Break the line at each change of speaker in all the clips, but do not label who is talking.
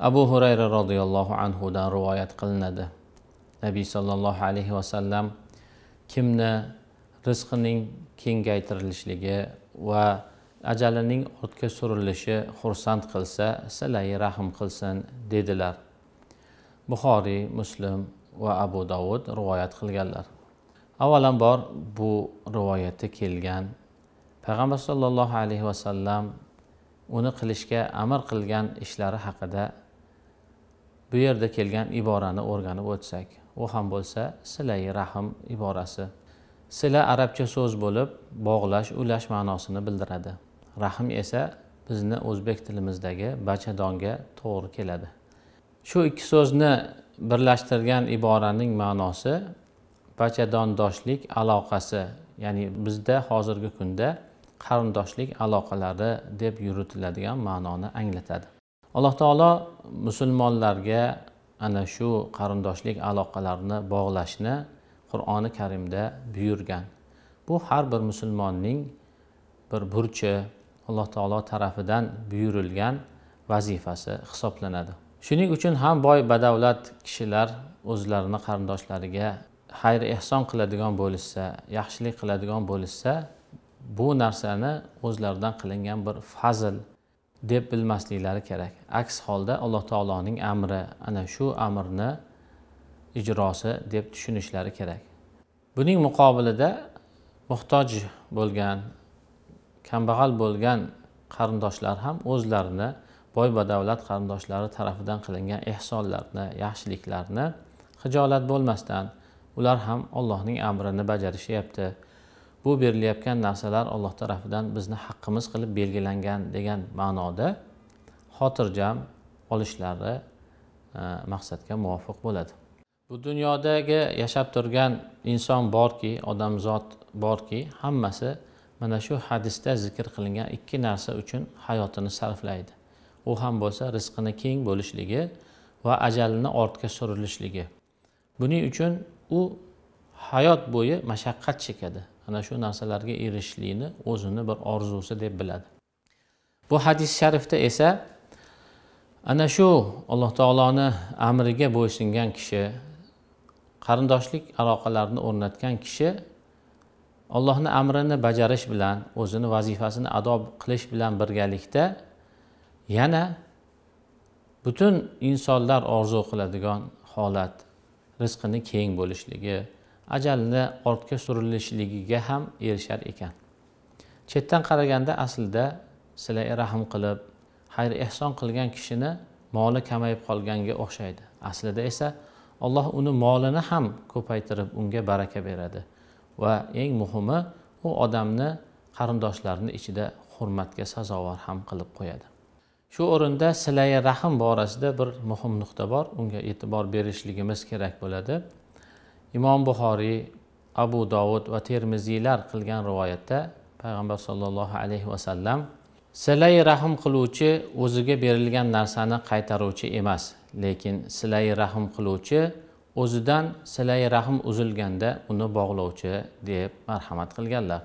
abu hurayra roziyallohu anhudan rivoyat qilinadi nabiy sollallohu alayhi vasallam kimni rizqining kengaytirilishligi va ajalining ortga surilishi xursand qilsa silai rahm qilsin dedilar buxoriy muslim va abu dovud rivoyat qilganlar avvalambor bu rivoyatda kelgan payg'ambar sollallohu alayhi vasallam uni qilishga amr qilgan ishlari haqida bu yerda kelgan iborani o'rganib o'tsak u ham bo'lsa silai rahm iborasi sila arabcha so'z bo'lib bog'lash ulash ma'nosini bildiradi rahm esa bizni o'zbek tilimizdagi bachadonga to'g'ri keladi shu ikki so'zni birlashtirgan iboraning ma'nosi bachadondoshlik aloqasi ya'ni bizda hozirgi kunda qarindoshlik aloqalari deb yuritiladigan ma'noni anglatadi alloh taolo musulmonlarga ana shu qarindoshlik aloqalarini bog'lashni qur'oni karimda buyurgan bu har bir musulmonning bir burchi alloh taolo tarafidan buyurilgan vazifasi hisoblanadi shuning uchun ham boy badavlat kishilar o'zlarini qarindoshlariga xayr ehson qiladigan bo'lishsa yaxshilik qiladigan bo'lishsa bu narsani o'zlaridan qilingan bir fazl deb bilmasliklari kerak aks holda alloh taoloning amri ana shu amrni ijrosi deb tushunishlari kerak buning muqobilida muhtoj bo'lgan kambag'al bo'lgan qarindoshlar ham o'zlarini boy badavlat qarindoshlari tarafidan qilingan ehsonlarni yaxshiliklarni hijolat bo'lmasdan ular ham allohning amrini bajarishyapti bu berilayotgan narsalar alloh tarafidan bizni haqqimiz qilib belgilangan degan ma'noda xotirjam olishlari e, maqsadga muvofiq bo'ladi bu dunyodagi yashab turgan inson borki odamzod borki hammasi mana shu hadisda zikr qilingan ikki narsa uchun hayotini sarflaydi u ham bo'lsa rizqini keng bo'lishligi va ajalini ortga surilishligi buning uchun u hayot bo'yi mashaqqat chekadi ana shu narsalarga erishishlikni o'zini bir orzusi deb biladi bu hadis sharifda esa ana shu alloh taoloni amriga bo'ysungan kishi qarindoshlik aloqalarini o'rnatgan kishi allohni amrini bajarish bilan o'zini vazifasini ado qilish bilan birgalikda yana butun insonlar orzu qiladigan holat rizqini keng bo'lishligi ajalni ortga surilishligiga ham erishar ekan chetdan qaraganda aslida sila rahm qilib xayr ehson qilgan kishini moli kamayib qolganga o'xshaydi aslida esa alloh uni molini ham ko'paytirib unga baraka beradi va eng muhimi u odamni qarindoshlarini ichida hurmatga sazovor ham qilib qo'yadi shu o'rinda silai rahm borasida bir muhim nuqta bor unga e'tibor berishligimiz kerak bo'ladi imom buxoriy abu dovud va termiziylar qilgan rivoyatda payg'ambar sollallohu alayhi vasallam silay rahm qiluvchi o'ziga berilgan narsani qaytaruvchi emas lekin silay rahm qiluvchi o'zidan silay rahm uzilganda uni bog'lovchi deb marhamat qilganlar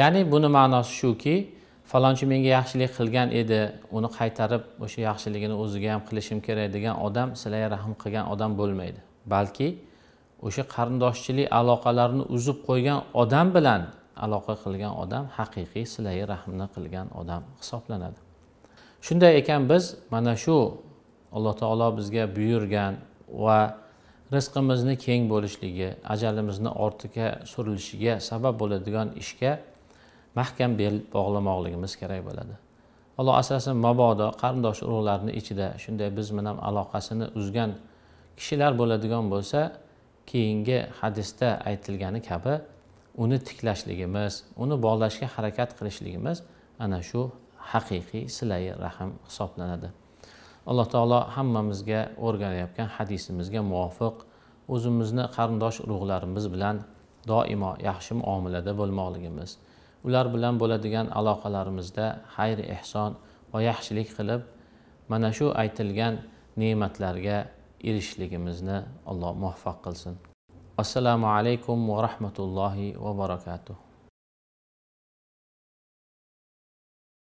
ya'ni buni ma'nosi shuki falonchi menga yaxshilik qilgan edi uni qaytarib o'sha yaxshiligini o'ziga ham qilishim kerak degan odam silay rahm qilgan odam bo'lmaydi balki o'sha qarindoshchilik aloqalarini uzib qo'ygan odam bilan aloqa qilgan odam haqiqiy silai rahmni qilgan odam hisoblanadi shunday ekan biz mana shu alloh taolo bizga buyurgan va rizqimizni keng bo'lishligi ajalimizni ortiga surilishiga sabab bo'ladigan ishga mahkam bel bog'lamoqligimiz kerak bo'ladi alloh asrasin mabodo qarindosh urug'larni ichida shunday biz bilan aloqasini uzgan kishilar bo'ladigan bo'lsa keyingi hadisda aytilgani kabi uni tiklashligimiz uni bog'lashga harakat qilishligimiz ana shu haqiqiy silai rahm hisoblanadi alloh taolo hammamizga o'rganayotgan hadisimizga muvofiq o'zimizni qarindosh urug'larimiz bilan doimo yaxshi muomalada bo'lmoqligimiz ular bilan bo'ladigan aloqalarimizda xayr ehson va yaxshilik qilib mana shu aytilgan ne'matlarga erishishligimizni alloh muvaffaq qilsin assalomu alaykum va rahmatullohi va barakatuh